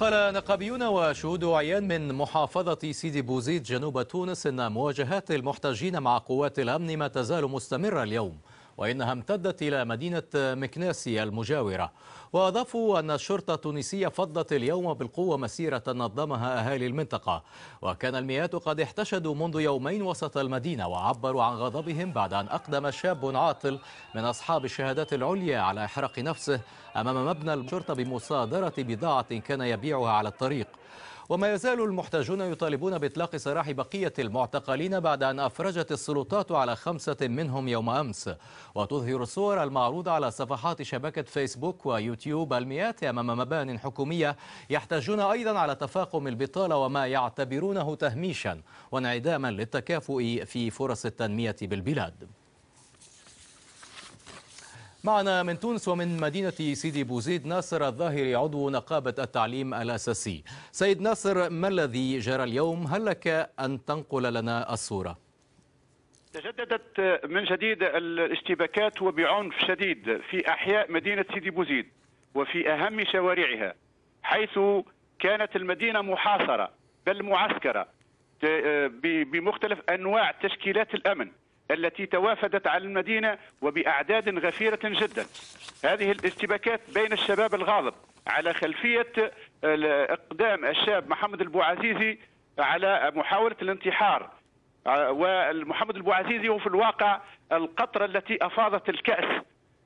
قال نقابيون وشهود عيان من محافظة سيدي بوزيد جنوب تونس إن مواجهات المحتجين مع قوات الأمن ما تزال مستمرة اليوم وإنها امتدت إلى مدينة مكناسي المجاورة وأضافوا أن الشرطة التونسية فضت اليوم بالقوة مسيرة نظمها أهالي المنطقة وكان المئات قد احتشدوا منذ يومين وسط المدينة وعبروا عن غضبهم بعد أن أقدم شاب عاطل من أصحاب الشهادات العليا على إحراق نفسه أمام مبنى الشرطة بمصادرة بضاعة كان يبيعها على الطريق وما يزال المحتجون يطالبون بإطلاق سراح بقية المعتقلين بعد أن أفرجت السلطات على خمسة منهم يوم أمس وتظهر الصور المعروضة على صفحات شبكة فيسبوك ويوتيوب المئات أمام مبان حكومية يحتجون أيضا على تفاقم البطالة وما يعتبرونه تهميشا وانعداما للتكافؤ في فرص التنمية بالبلاد معنا من تونس ومن مدينة سيدي بوزيد ناصر الظاهري عضو نقابة التعليم الأساسي سيد ناصر ما الذي جرى اليوم هل لك أن تنقل لنا الصورة؟ تجددت من جديد الاشتباكات وبعنف شديد في أحياء مدينة سيدي بوزيد وفي أهم شوارعها حيث كانت المدينة محاصرة بل معسكرة آه، بمختلف أنواع تشكيلات الأمن التي توافدت على المدينة وبأعداد غفيرة جدا هذه الاشتباكات بين الشباب الغاضب على خلفية إقدام الشاب محمد البوعزيزي على محاولة الانتحار ومحمد البوعزيزي هو في الواقع القطرة التي أفاضت الكأس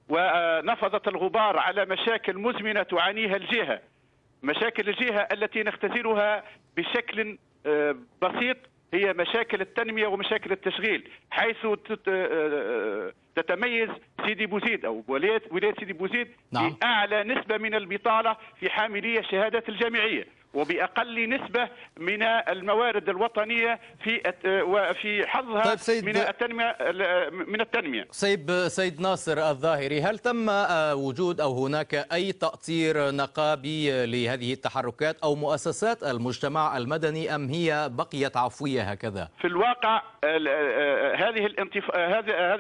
ونفضت الغبار على مشاكل مزمنة تعانيها الجهة مشاكل الجهة التي نختزلها بشكل بسيط هي مشاكل التنميه ومشاكل التشغيل حيث آه، آه، تتميز سيدي بوزيد او ولايه ولايه سيدي بوزيد نعم. باعلى نسبه من البطاله في حاملي الشهادات الجامعيه وباقل نسبه من الموارد الوطنيه في وفي حظها طيب سيد من التنميه من التنميه. سيد سيد ناصر الظاهري هل تم آه، وجود او هناك اي تاطير نقابي لهذه التحركات او مؤسسات المجتمع المدني ام هي بقيت عفويه هكذا؟ في الواقع آه، هذه الانتف... آه،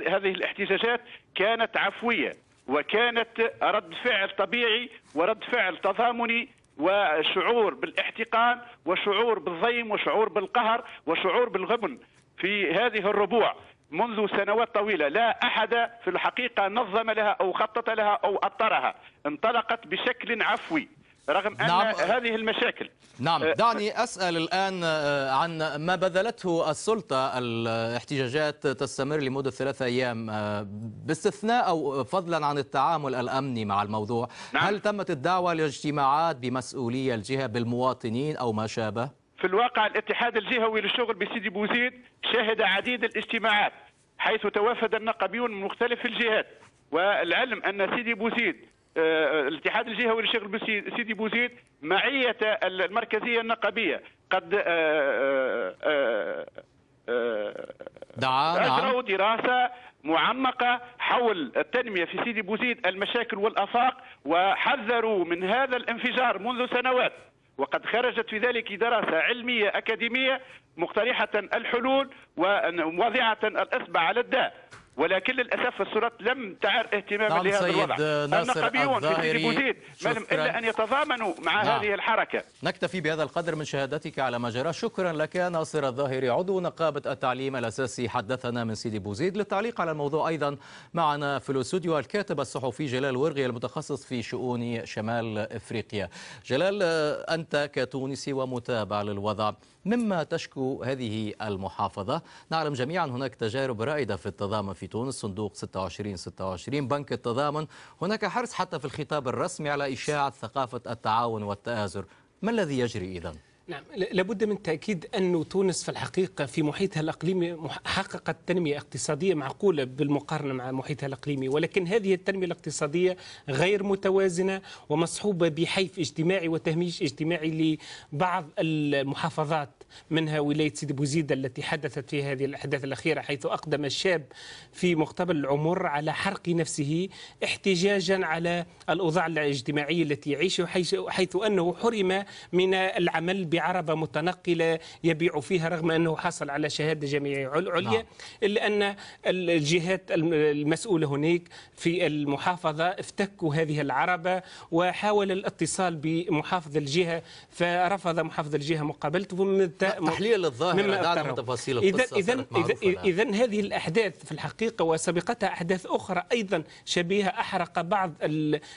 هذه الاحتجاجات كانت عفويه وكانت رد فعل طبيعي ورد فعل تضامني وشعور بالاحتقان وشعور بالضيم وشعور بالقهر وشعور بالغبن في هذه الربوع منذ سنوات طويلة لا أحد في الحقيقة نظم لها أو خطط لها أو أطرها انطلقت بشكل عفوي رغم أن نعم. هذه المشاكل نعم آه. دعني أسأل الآن آه، عن ما بذلته السلطة الاحتجاجات تستمر لمدة ثلاثة أيام آه، باستثناء أو فضلا عن التعامل الأمني مع الموضوع نعم. هل تمت الدعوة لاجتماعات بمسؤولية الجهة بالمواطنين أو ما شابه؟ في الواقع الاتحاد الجهوي للشغل بسيدي بوزيد شهد عديد الاجتماعات حيث توافد النقابيون من مختلف الجهات والعلم أن سيدي بوزيد آه، الاتحاد الجهوي للشغل بسيدي بوزيد معية المركزية النقبية قد دعا آه، آه، نعم، نعم. أجروا دراسة معمقة حول التنمية في سيدي بوزيد المشاكل والأفاق وحذروا من هذا الانفجار منذ سنوات وقد خرجت في ذلك دراسة علمية أكاديمية مقترحة الحلول وواضعة الإصبع على الداء ولكن للاسف السلطات لم تعر اهتماما نعم لهذا الوضع الظاهري في سيدي بوزيد ما لم الا ان يتضامنوا مع نعم. هذه الحركه نكتفي بهذا القدر من شهادتك على ما جرى شكرا لك ناصر الظاهري عضو نقابه التعليم الاساسي حدثنا من سيدي بوزيد للتعليق على الموضوع ايضا معنا في الاستوديو الكاتب الصحفي جلال ورغي المتخصص في شؤون شمال افريقيا جلال انت كتونسي ومتابع للوضع مما تشكو هذه المحافظه نعلم جميعا هناك تجارب رائده في التضامن في تونس صندوق 26 26 بنك التضامن هناك حرص حتى في الخطاب الرسمي على إشاعة ثقافة التعاون والتآزر ما الذي يجري إذن؟ نعم لابد من تأكيد أن تونس في الحقيقة في محيطها الإقليمي حققت تنمية اقتصادية معقولة بالمقارنة مع محيطها الإقليمي ولكن هذه التنمية الاقتصادية غير متوازنة ومصحوبة بحيف اجتماعي وتهميش اجتماعي لبعض المحافظات منها ولاية سيدي بوزيد التي حدثت في هذه الأحداث الأخيرة حيث أقدم الشاب في مقتبل العمر على حرق نفسه احتجاجا على الأوضاع الاجتماعية التي يعيشها حيث أنه حرم من العمل بعربة متنقلة يبيع فيها رغم أنه حصل على شهادة جامعية عليا نعم. إلا أن الجهات المسؤولة هناك في المحافظة افتكوا هذه العربة وحاول الاتصال بمحافظ الجهة فرفض محافظ الجهة مقابلته تحليل الظاهر مما نعلم تفاصيل القصة إذا إذا إذا هذه الأحداث في الحقيقة وسبقتها أحداث أخرى أيضا شبيهة أحرق بعض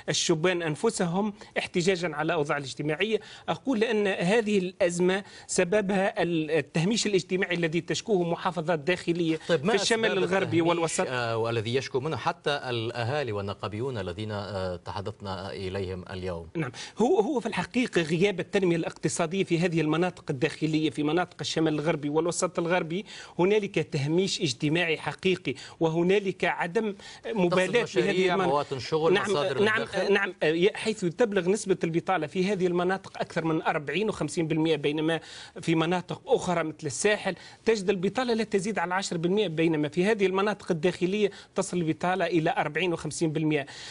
الشبان أنفسهم احتجاجا على الأوضاع الاجتماعية أقول أن هذه الأزمة سببها التهميش الاجتماعي الذي تشكوه محافظات داخلية طيب في الشمال الغربي والوسط آه، والذي يشكو منه حتى الأهالي والنقابيون الذين آه، تحدثنا إليهم اليوم نعم هو هو في الحقيقة غياب التنمية الاقتصادية في هذه المناطق الداخلية في مناطق الشمال الغربي والوسط الغربي هنالك تهميش اجتماعي حقيقي وهنالك عدم مبالاه في هذه المناطق شغل نعم مصادر نعم نعم حيث تبلغ نسبه البطاله في هذه المناطق اكثر من 40 و50% بينما في مناطق اخرى مثل الساحل تجد البطاله لا تزيد على 10% بينما في هذه المناطق الداخليه تصل البطاله الى 40 و50%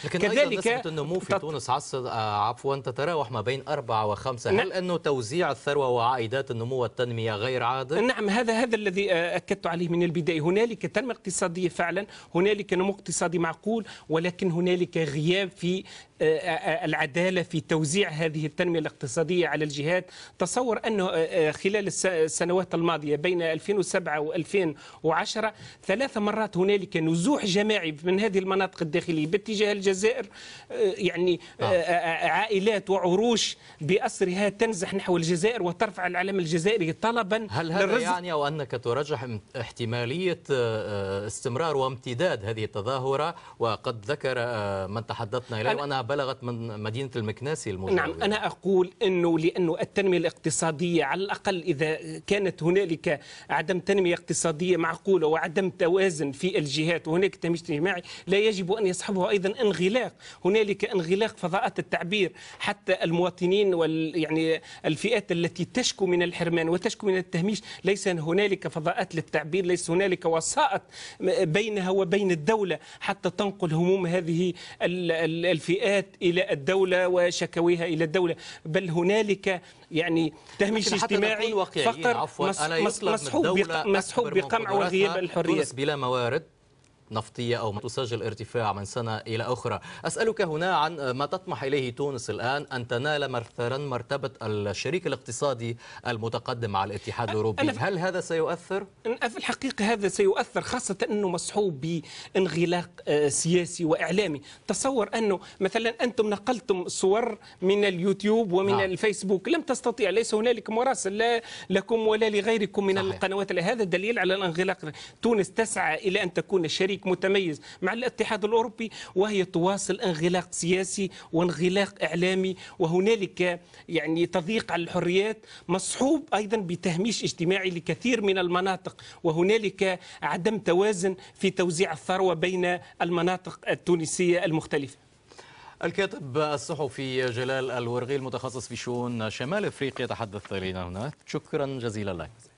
لكن كذلك نسبه النمو في تط... تونس عصر آه، عفوا تتراوح ما بين 4 و5 هل نعم. انه توزيع الثروه وعائدات النمو التنمية غير عادل؟ نعم هذا هذا الذي آه، أكدت عليه من البداية هنالك تنمية اقتصادية فعلا هنالك نمو اقتصادي معقول ولكن هنالك غياب في آه، آه، آه، العدالة في توزيع هذه التنمية الاقتصادية على الجهات تصور أنه خلال السنوات الماضية بين 2007 و2010 ثلاث مرات هنالك نزوح جماعي من هذه المناطق الداخلية باتجاه الجزائر يعني عائلات وعروش بأسرها تنزح نحو الجزائر وترفع العلم الجزائري طلبا هل هذا يعني أو أنك ترجح احتمالية استمرار وامتداد هذه التظاهرة وقد ذكر من تحدثنا إليه وانا بلغت من مدينة المكناسي الموجودة نعم أنا أقول أنه لأنه التنمية الاقتصادية على الأقل إذا كانت هنالك عدم تنمية اقتصادية معقولة وعدم توازن في الجهات وهناك تنمية اجتماعي لا يجب أن يصحبه أيضا انغلاق هنالك انغلاق فضاءات التعبير حتى المواطنين وال يعني الفئات التي تشكو من الحرمان وتشكو من التهميش ليس هنالك فضاءات للتعبير ليس هنالك وسائط بينها وبين الدولة حتى تنقل هموم هذه الفئات الشكوات إلى الدولة وشكاويها إلى الدولة بل هنالك يعني تهميش اجتماعي فقط مسحوب مسحوب بقمع وغياب الحرية بلا موارد نفطية أو ما تسجل ارتفاع من سنة إلى أخرى أسألك هنا عن ما تطمح إليه تونس الآن أن تنال مثلا مرتبة الشريك الاقتصادي المتقدم مع الاتحاد الأوروبي هل هذا سيؤثر؟ في الحقيقة هذا سيؤثر خاصة أنه مصحوب بانغلاق آه، سياسي وإعلامي تصور أنه مثلا أنتم نقلتم صور من اليوتيوب ومن نعم. الفيسبوك لم تستطيع ليس هنالك مراسل لا لكم ولا لغيركم من صحيح. القنوات هذا دليل على الانغلاق تونس تسعى إلى أن تكون شريك شريك متميز مع الاتحاد الأوروبي وهي تواصل انغلاق سياسي وانغلاق إعلامي وهنالك يعني تضييق على الحريات مصحوب أيضا بتهميش اجتماعي لكثير من المناطق وهنالك عدم توازن في توزيع الثروة بين المناطق التونسية المختلفة الكاتب الصحفي جلال الورغي المتخصص في شؤون شمال افريقيا تحدث الينا هناك شكرا جزيلا لك